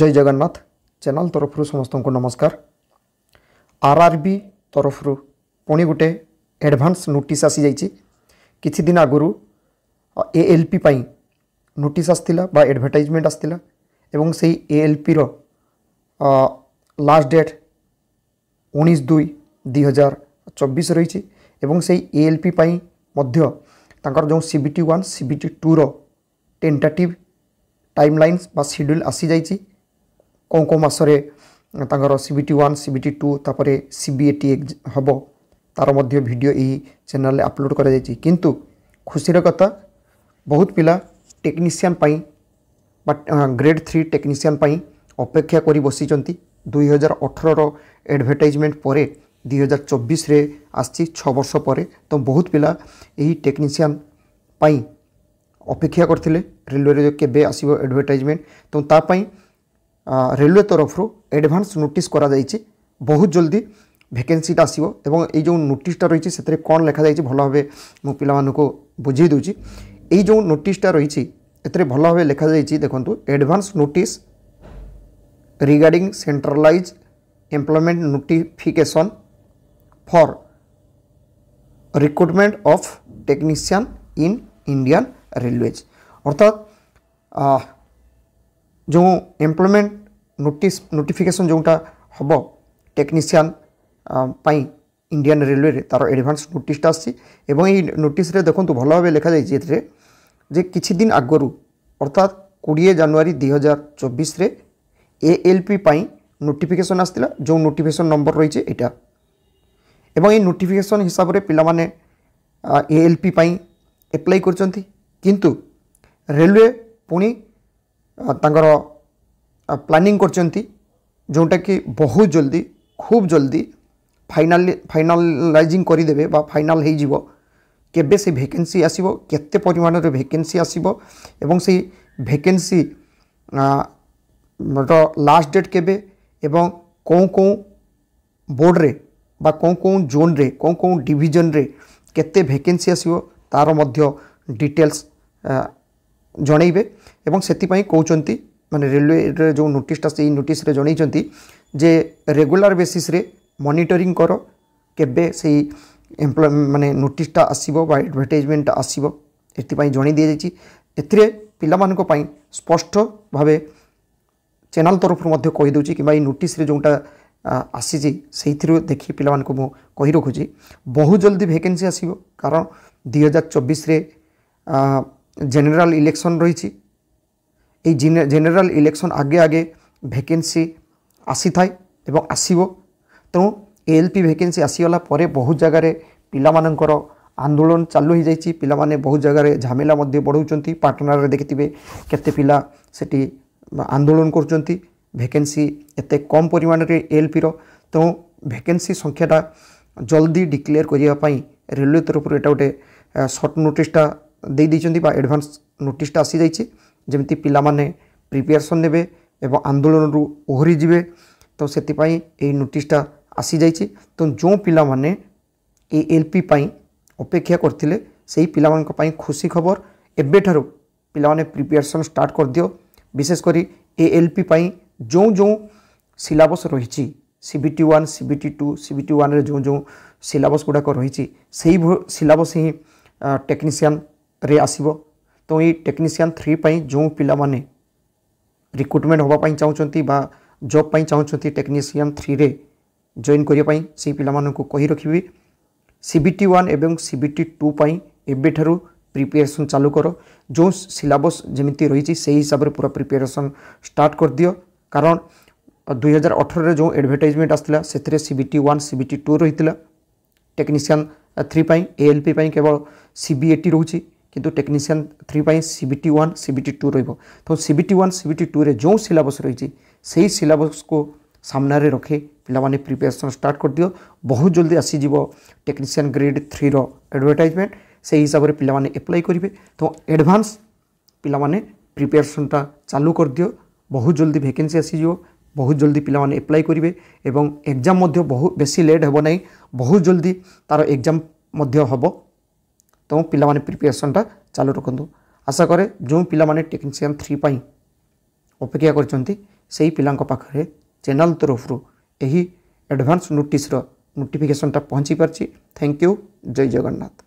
জয় Jagannath channel ତରଫରୁ ସମସ୍ତଙ୍କୁ ନମସ୍କାର ଆର୍ ଆର୍ ବି ତରଫରୁ ପୁଣି ଗୋଟେ ଆଡ଼ଭାନ୍ସ ନୋଟିସ୍ ଆସିଯାଇଛି କିଛି ଦିନ ଆଗରୁ ଏ ଏଲ୍ ପି ପାଇଁ ନୋଟିସ୍ ଆସିଥିଲା ବା ଆଡ଼ଭର୍ଟାଇଜମେଣ୍ଟ ଆସିଥିଲା ଏବଂ ସେଇ ଏ ଏଲ୍ ପିର ଲାଷ୍ଟ ଡେଟ୍ ଉଣେଇଶ ଦୁଇ ଦୁଇ ହଜାର ଚବିଶ ରହିଛି ଏବଂ ସେଇ ଏ ଏଲ୍ ପି ପାଇଁ ମଧ୍ୟ ତାଙ୍କର ଯେଉଁ C B T one C B T ଟୁର ଟେଣ୍ଟାଟିଭ୍ ଟାଇମ୍ ଲାଇନ୍ସ ବା ସିଡ୍ୟୁଲ୍ ଆସିଯାଇଛି କେଉଁ କେଉଁ ମାସରେ ତାଙ୍କର C B T one C B T two ତାପରେ ସି ବି ଏ ଟି ହେବ ତା'ର ମଧ୍ୟ ଭିଡ଼ିଓ ଏହି ଚ୍ୟାନେଲ୍ରେ ଅପଲୋଡ଼ କରାଯାଇଛି କିନ୍ତୁ ଖୁସିର କଥା ବହୁତ ପିଲା ଟେକ୍ନିସିଆନ୍ ପାଇଁ ବା ଗ୍ରେଡ୍ ଥ୍ରୀ ଟେକ୍ନିସିଆନ୍ ପାଇଁ ଅପେକ୍ଷା କରି ବସିଛନ୍ତି ଦୁଇହଜାର ଅଠରର ଆଡ଼ଭର୍ଟାଇଜମେଣ୍ଟ ପରେ ଦୁଇହଜାର ଚବିଶରେ ଆସିଛି ଛଅ ବର୍ଷ ପରେ ତ ବହୁତ ପିଲା ଏହି ଟେକ୍ନିସିଆନ୍ ପାଇଁ ଅପେକ୍ଷା କରିଥିଲେ ରେଲୱେରେ କେବେ ଆସିବ ଆଡ଼ଭର୍ଟାଇଜମେଣ୍ଟ ତ ତା ପାଇଁ ରେଲୱେ ତରଫରୁ ଆଡ଼ଭାନ୍ସ ନୋଟିସ୍ କରାଯାଇଛି ବହୁତ ଜଲ୍ଦି ভ্যাকেন্সিটা আসব এবং এই যে নোটিসটা রয়েছে সেতরে কোণ লেখা যাই ভালোভাবে মু পিলামানকু বুঝাই দেছি এই যে নোটিসটা রয়েছে এতে ভালোভাবে লেখা যাই দেখুন advance notice regarding centralise employment notification for recruitment of technician in Indian Railways অর্থাৎ ଯେଉଁ ଏମ୍ପ୍ଲୟମେଣ୍ଟ ନୋଟିସ୍ ନୋଟିଫିକେସନ୍ ଯେଉଁଟା ହେବ ଟେକ୍ନିସିଆନ୍ ପାଇଁ ଇଣ୍ଡିଆନ୍ ରେଲୱେରେ ତା'ର ଆଡ଼ଭାନ୍ସ ନୋଟିସ୍ଟା ଆସିଛି ଏବଂ ଏହି ନୋଟିସ୍ରେ ଦେଖନ୍ତୁ ଭଲ ଭାବେ ଲେଖାଯାଇଛି ଏଥିରେ ଯେ କିଛି ଦିନ ଆଗରୁ ଅର୍ଥାତ୍ କୋଡ଼ିଏ ଜାନୁଆରୀ ଦୁଇ ହଜାର ଚବିଶରେ ଏଏଲ୍ପି ପାଇଁ ନୋଟିଫିକେସନ୍ ଆସିଥିଲା ଯେଉଁ ନୋଟିଫିକେସନ୍ ନମ୍ବର ରହିଛି ଏଇଟା ଏବଂ ଏହି ନୋଟିଫିକେସନ୍ ହିସାବରେ ପିଲାମାନେ ଏଏଲ୍ପି ପାଇଁ ଆପ୍ଲାଏ କରିଛନ୍ତି କିନ୍ତୁ ରେଲୱେ ପୁଣି ତାଙ୍କର ପ୍ଲାନିଂ କରିଛନ୍ତି ଯେଉଁଟାକି ବହୁତ ଜଲ୍ଦି ଖୁବ୍ ଜଲ୍ଦି ଫାଇନାଲି ଫାଇନାଲାଇଜିଂ କରିଦେବେ ବା ଫାଇନାଲ୍ ହୋଇଯିବ କେବେ ସେ ଭେକେନ୍ସି ଆସିବ କେତେ ପରିମାଣରେ ଭେକେନ୍ସି ଆସିବ ଏବଂ ସେଇ ଭେକେନ୍ସି ର ଲାଷ୍ଟ ଡେଟ୍ କେବେ ଏବଂ କେଉଁ କେଉଁ ବୋର୍ଡ଼ରେ ବା କେଉଁ କେଉଁ ଜୋନ୍ରେ କେଉଁ କେଉଁ ଡିଭିଜନ୍ରେ କେତେ ଭେକେନ୍ସି ଆସିବ ତା'ର ମଧ୍ୟ ଡିଟେଲ୍ସ ଜଣେଇବେ ଏବଂ ସେଥିପାଇଁ କହୁଛନ୍ତି ମାନେ ରେଲୱେରେ ଯେଉଁ ନୋଟିସ୍ଟା ସେଇ ନୋଟିସ୍ରେ ଜଣେଇଛନ୍ତି ଯେ ରେଗୁଲାର ବେସିସ୍ରେ ମନିଟରିଂ କର କେବେ ସେଇ ଏମ୍ପ୍ଲୟ ମାନେ ନୋଟିସ୍ଟା ଆସିବ ବା ଆଡ଼ଭର୍ଟାଇଜମେଣ୍ଟଟା ଆସିବ ଏଥିପାଇଁ ଜଣେଇ ଦିଆଯାଇଛି ଏଥିରେ ପିଲାମାନଙ୍କ ପାଇଁ ସ୍ପଷ୍ଟ ଭାବେ ଚ୍ୟାନେଲ୍ ତରଫରୁ ମଧ୍ୟ କହିଦେଉଛି କିମ୍ବା ଏଇ ନୋଟିସ୍ରେ ଯେଉଁଟା ଆସିଛି ସେଇଥିରୁ ଦେଖି ପିଲାମାନଙ୍କୁ ମୁଁ କହି ରଖୁଛି ବହୁ ଜଲ୍ଦି ଭେକେନ୍ସି ଆସିବ କାରଣ ଦୁଇ ହଜାର ଚବିଶରେ জেনারেল ইলেকশন রয়েছে এই জেনারেল ইলেকশন আগে আগে ভ্যাকেন্সি থাই এবং আসব তেমন এএলপি ভ্যাকেন্সি আসিগাল পরে বহু জায়গায় পিলামানকর আন্দোলন চালু হয়ে যাই পিলামানে বহু জায়গায় ঝামেলা মধ্যে বড়াউন পাটনারে দেখিবে কেতে পিলা সেটি আন্দোলন করছেন ভ্যাকেন্সি এতে কম পরিমাণে এএলপির তেমন ভ্যাকেন্সি সংখ্যাটা জলদি ডিক্লেয়ার করা রেলওয়ে তরফর এটা গোটে সর্ট নোটিসটা ଦେଇଦେଇଛନ୍ତି ବା ଆଡ଼ଭାନ୍ସ ନୋଟିସ୍ଟା ଆସିଯାଇଛି ଯେମିତି ପିଲାମାନେ ପ୍ରିପେୟାରସନ୍ ନେବେ ଏବଂ ଆନ୍ଦୋଳନରୁ ଓହରିଯିବେ ତ ସେଥିପାଇଁ ଏହି ନୋଟିସ୍ଟା ଆସିଯାଇଛି ତ ଯେଉଁ ପିଲାମାନେ ଏ ଏଲ୍ ପି ପାଇଁ ଅପେକ୍ଷା କରିଥିଲେ ସେହି ପିଲାମାନଙ୍କ ପାଇଁ ଖୁସି ଖବର ଏବେଠାରୁ ପିଲାମାନେ ପ୍ରିପେୟାରସନ୍ ଷ୍ଟାର୍ଟ କରିଦିଅ ବିଶେଷ କରି ଏ ଏଲ୍ ପି ପାଇଁ ଯେଉଁ ଯେଉଁ ସିଲାବସ୍ ରହିଛି CBT one CBT two CBT ୱାନ୍ରେ ଯେଉଁ ଯେଉଁ ସିଲାବସ୍ ଗୁଡ଼ାକ ରହିଛି ସେହି ସିଲାବସ୍ ହିଁ ଟେକ୍ନିସିଆନ୍ आसव तो ये टेक्निशियान थ्री जो पाने रिक्रुटमेंट हाँपाई चाहते जब चाहते टेक्निशियान थ्री जइन करने पाई पाला कही रखी सीबीटी वन एवं सीबीटी टू एबठार प्रिपेरेसन चालू कर जो सिलबस जमी रही हिसाब से पूरा प्रिपेरेसन स्टार्ट कर दियो कारण दुई हजार अठर जो एडभर्टाइजमेंट आसाला से सीबीटी वन सीबीटी टू रही टेक्निशियान थ्री एएलपी केवल सी सीबीएटी रोचे କିନ୍ତୁ ଟେକ୍ନିସିଆନ୍ ଥ୍ରୀ ପାଇଁ C B T one C B T two ରହିବ ତ C B T one C B T ଟୁରେ ଯେଉଁ ସିଲାବସ୍ ରହିଛି ସେହି ସିଲାବସ୍କୁ ସାମ୍ନାରେ ରଖେ ପିଲାମାନେ ପ୍ରିପାରେସନ୍ ଷ୍ଟାର୍ଟ କରିଦିଅ ବହୁତ ଜଲ୍ଦି ଆସିଯିବ ଟେକ୍ନିସିଆନ୍ ଗ୍ରେଡ୍ ଥ୍ରୀର ଆଡ଼ଭର୍ଟାଇଜମେଣ୍ଟ ସେହି ହିସାବରେ ପିଲାମାନେ ଆପ୍ଲାଏ କରିବେ ତ ଆଡ଼ଭାନ୍ସ ପିଲାମାନେ ପ୍ରିପାରେସନ୍ଟା ଚାଲୁ କରିଦିଅ ବହୁତ ଜଲ୍ଦି ଭେକେନ୍ସି ଆସିଯିବ ବହୁତ ଜଲ୍ଦି ପିଲାମାନେ ଆପ୍ଲାଏ କରିବେ ଏବଂ ଏକ୍ଜାମ୍ ମଧ୍ୟ ବହୁ ବେଶୀ ଲେଟ୍ ହେବ ନାହିଁ ବହୁତ ଜଲ୍ଦି ତା'ର ଏକ୍ଜାମ୍ ମଧ୍ୟ ହେବ तुम तो पाने प्रिपेरेसनटा चालू रखु आशा कै जो पाने टेक्निशियान थ्री अपेक्षा कर पिला तरफ चैनल तरफ्र यही एडभांस नोटिस नोटिफिकेसनटा पहुँची पार्टी थैंक यू जय जगन्नाथ